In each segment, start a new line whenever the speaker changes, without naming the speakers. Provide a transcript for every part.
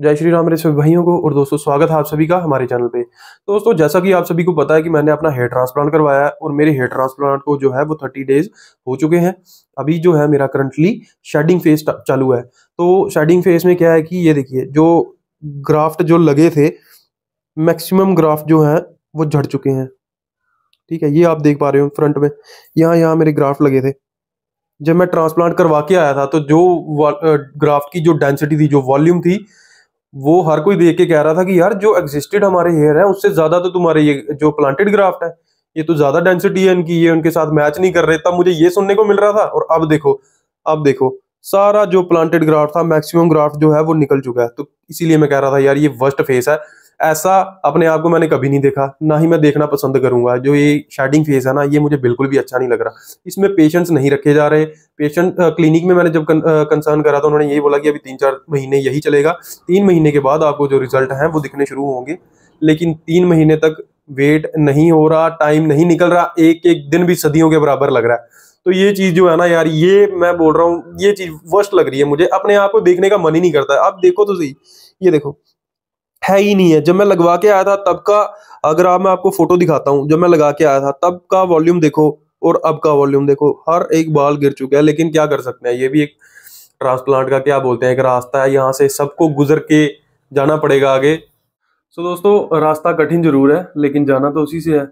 जय श्री राम मेरे सभी भाइयों को और दोस्तों स्वागत है आप सभी का हमारे चैनल पे दोस्तों जैसा कि आप सभी को पता है कि मैंने अपना हेयर ट्रांसप्लांट करवाया है और मेरे हेयर ट्रांसप्लांट को जो है वो थर्टी डेज हो चुके हैं अभी जो है मेरा करंटली शेडिंग फेज चालू है तो शेडिंग फेज में क्या है कि ये देखिए जो ग्राफ्ट जो लगे थे मैक्सिमम ग्राफ्ट जो है वो झड़ चुके हैं ठीक है ये आप देख पा रहे हो फ्रंट में यहाँ यहाँ मेरे ग्राफ्ट लगे थे जब मैं ट्रांसप्लांट करवा के आया था तो जो ग्राफ्ट की जो डेंसिटी थी जो वॉल्यूम थी वो हर कोई देख के कह रहा था कि यार जो एग्जिस्टेड हमारे हेयर है उससे ज्यादा तो तुम्हारे ये जो प्लांटेड ग्राफ्ट है ये तो ज्यादा डेंसिटी है इनकी ये उनके साथ मैच नहीं कर रहे तब मुझे ये सुनने को मिल रहा था और अब देखो अब देखो सारा जो प्लांटेड ग्राफ्ट था मैक्सिमम ग्राफ्ट जो है वो निकल चुका है तो इसीलिए मैं कह रहा था यार ये वर्स्ट फेस है ऐसा अपने आप को मैंने कभी नहीं देखा ना ही मैं देखना पसंद करूंगा जो ये शेडिंग फेज है ना ये मुझे बिल्कुल भी अच्छा नहीं लग रहा इसमें पेशेंट्स नहीं रखे जा रहे पेशेंट क्लिनिक में मैंने जब कंसर्न करा था उन्होंने यही बोला कि अभी तीन चार महीने यही चलेगा तीन महीने के बाद आपको जो रिजल्ट हैं वो दिखने शुरू होंगे लेकिन तीन महीने तक वेट नहीं हो रहा टाइम नहीं निकल रहा एक एक दिन भी सदियों के बराबर लग रहा है तो ये चीज़ जो है ना यार ये मैं बोल रहा हूँ ये चीज़ वर्स्ट लग रही है मुझे अपने आप को देखने का मन ही नहीं करता आप देखो तो सही ये देखो है ही नहीं है जब मैं लगवा के आया था तब का अगर आप मैं आपको फोटो दिखाता हूँ जब मैं लगा के आया था तब का वॉल्यूम देखो और अब का वॉल्यूम देखो हर एक बाल गिर चुका है लेकिन क्या कर सकते हैं ये भी एक ट्रांसप्लांट का क्या बोलते हैं एक रास्ता है यहाँ से सबको गुजर के जाना पड़ेगा आगे सो दोस्तों रास्ता कठिन जरूर है लेकिन जाना तो उसी से है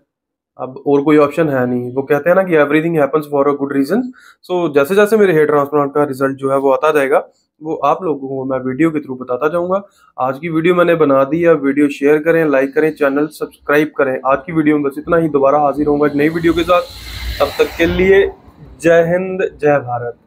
अब और कोई ऑप्शन है नहीं वो कहते हैं ना कि everything happens for a good reason so जैसे जैसे मेरे हेयर ट्रांसप्लांट का रिजल्ट जो है वो आता जाएगा वो आप लोगों को मैं वीडियो के थ्रू बताता जाऊंगा आज की वीडियो मैंने बना दी है वीडियो शेयर करें लाइक करें चैनल सब्सक्राइब करें आज की वीडियो में बस इतना ही दोबारा हाजिर होगा नई वीडियो के साथ तब तक के लिए जय हिंद जय भारत